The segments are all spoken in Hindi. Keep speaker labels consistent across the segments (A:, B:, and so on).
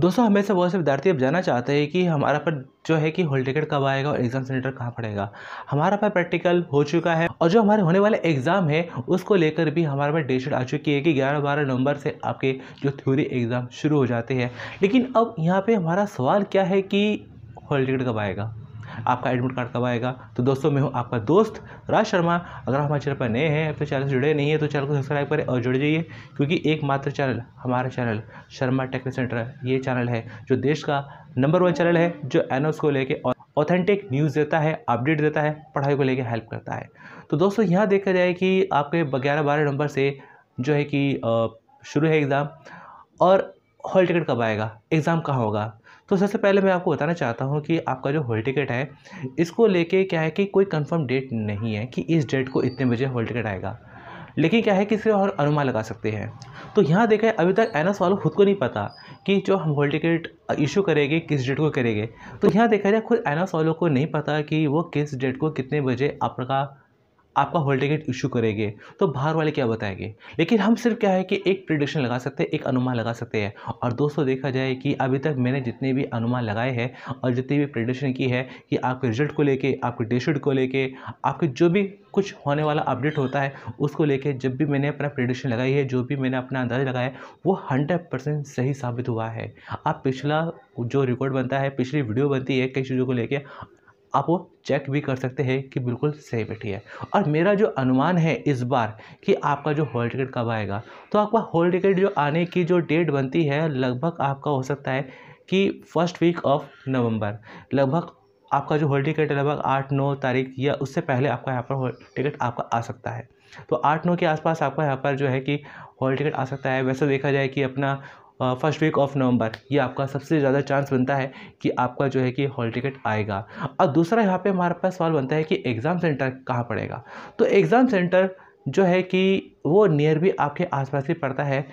A: दोस्तों हमें से बहुत से विद्यार्थी अब जानना चाहते हैं कि हमारा पर जो है कि होल टिकट कब आएगा और एग्ज़ाम सेंटर कहाँ पड़ेगा हमारा पर प्रैक्टिकल हो चुका है और जो हमारे होने वाले एग्ज़ाम है उसको लेकर भी हमारे पास डेट शीट आ चुकी है कि ग्यारह बारह नवंबर से आपके जो थ्योरी एग्ज़ाम शुरू हो जाते हैं लेकिन अब यहाँ पर हमारा सवाल क्या है कि होल टिकट कब आएगा आपका एडमिट कार्ड कब आएगा तो दोस्तों मैं हूँ आपका दोस्त राज शर्मा अगर हमारे चैनल पर नए हैं अपने तो चैनल से जुड़े नहीं है तो चैनल को सब्सक्राइब करें और जुड़ जाइए क्योंकि एकमात्र चैनल हमारा चैनल शर्मा टेक्निक सेंटर ये चैनल है जो देश का नंबर वन चैनल है जो एनोस को लेकर ऑथेंटिक न्यूज़ देता है अपडेट देता है पढ़ाई को लेकर हेल्प करता है तो दोस्तों यहाँ देखा जाए कि आपके ग्यारह बारह नंबर से जो है कि शुरू है एग्ज़ाम और हॉल टिकट कब आएगा एग्ज़ाम कहाँ होगा तो सबसे पहले मैं आपको बताना चाहता हूँ कि आपका जो हॉल टिकट है इसको लेके क्या है कि कोई कंफर्म डेट नहीं है कि इस डेट को इतने बजे हॉल टिकट आएगा लेकिन क्या है कि इसे और अनुमान लगा सकते हैं तो यहाँ देखा अभी तक एन वालों खुद को नहीं पता कि जो हम हॉल टिकट इशू करेंगे किस डेट को करेंगे तो यहाँ देखा जाए खुद एन वालों को नहीं पता कि वो किस डेट को कितने बजे आपका आपका होल्डिंग टिकट इशू करेंगे तो बाहर वाले क्या बताएंगे लेकिन हम सिर्फ क्या है कि एक प्रिडिक्शन लगा सकते हैं एक अनुमान लगा सकते हैं और दोस्तों देखा जाए कि अभी तक मैंने जितने भी अनुमान लगाए हैं और जितनी भी प्रिडिक्शन की है कि आपके रिजल्ट को लेके आपके डेशीट को लेके आपके जो भी कुछ होने वाला अपडेट होता है उसको लेके जब भी मैंने अपना प्रिडिक्शन लगाई है जो भी मैंने अपना अंदाज़ लगाया है वो हंड्रेड परसेंट सही साबित हुआ है आप पिछला जो रिकॉर्ड बनता है पिछली वीडियो बनती है कई चीज़ों को लेके आप वो चेक भी कर सकते हैं कि बिल्कुल सही बैठी है और मेरा जो अनुमान है इस बार कि आपका जो होल टिकट कब आएगा तो आपका होल टिकट जो आने की जो डेट बनती है लगभग आपका हो सकता है कि फर्स्ट वीक ऑफ नवंबर लगभग आपका जो होल टिकट है लगभग आठ नौ तारीख या उससे पहले आपका यहाँ पर टिकट आपका आ सकता है तो आठ नौ के आसपास आपका यहाँ पर जो है कि हॉल टिकट आ सकता है वैसे देखा जाए कि अपना फर्स्ट वीक ऑफ नवंबर ये आपका सबसे ज़्यादा चांस बनता है कि आपका जो है कि हॉल टिकट आएगा और दूसरा यहाँ पे हमारे पास सवाल बनता है कि एग्ज़ाम सेंटर कहाँ पड़ेगा तो एग्ज़ाम सेंटर जो है कि वो नियर भी आपके आसपास ही पड़ता है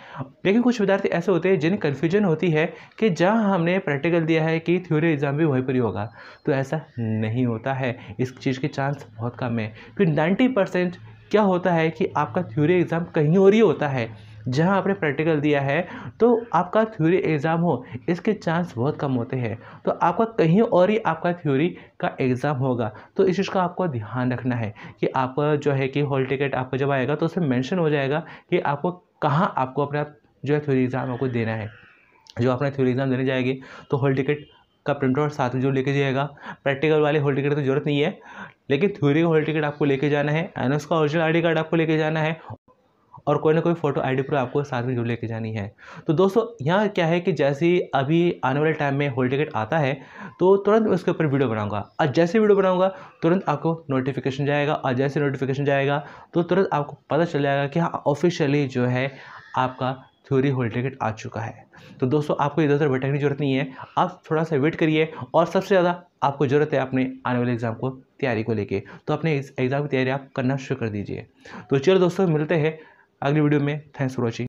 A: लेकिन कुछ विद्यार्थी ऐसे होते हैं जिन्हें कन्फ्यूजन होती है कि जहाँ हमने प्रैक्टिकल दिया है कि थ्योरी एग्ज़ाम भी वहीं पर ही होगा तो ऐसा नहीं होता है इस चीज़ के चांस बहुत कम है फिर नाइन्टी परसेंट क्या होता है कि आपका थ्योरी एग्ज़ाम कहीं और ही होता है जहाँ आपने प्रैक्टिकल दिया है तो आपका थ्योरी एग्ज़ाम हो इसके चांस बहुत कम होते हैं तो आपका कहीं और ही आपका थ्योरी का एग्ज़ाम होगा तो इस चीज़ का आपको ध्यान रखना है कि आपका जो है कि हॉल टिकट आपका जब आएगा तो उसमें मैंशन हो जाएगा कि आपको कहाँ आपको अपना जो है थ्योरी एग्ज़ाम आपको देना है जो अपना थ्योरी एग्ज़ाम देने जाएगी तो हॉल टिकट का प्रिंटआउट साथ में जो लेके जाएगा प्रैक्टिकल वाले हॉल टिकट की तो जरूरत नहीं है लेकिन थ्योरी का हॉल टिकट आपको लेके जाना है एनएस का ओरिजिनल आईडी कार्ड आपको लेके जाना है और कोई ना कोई फ़ोटो आईडी प्रूफ आपको साथ में जो लेके जानी है तो दोस्तों यहाँ क्या है कि जैसे अभी आने वाले टाइम में होल टिकट आता है तो तुरंत उसके ऊपर वीडियो बनाऊंगा और जैसे वीडियो बनाऊंगा तुरंत आपको नोटिफिकेशन जाएगा और जैसे नोटिफिकेशन जाएगा तो तुरंत आपको पता चल जाएगा कि हाँ ऑफिशियली जो है आपका थ्योरी होल टिकट आ चुका है तो दोस्तों आपको इधर उधर भटकने की जरूरत नहीं है आप थोड़ा सा वेट करिए और सबसे ज़्यादा आपको ज़रूरत है अपने आने वाले एग्ज़ाम को तैयारी को लेके तो अपने एग्ज़ाम की तैयारी आप करना शुरू कर दीजिए तो चलो दोस्तों मिलते हैं अगली वीडियो में थैंक्स फॉर वॉचिंग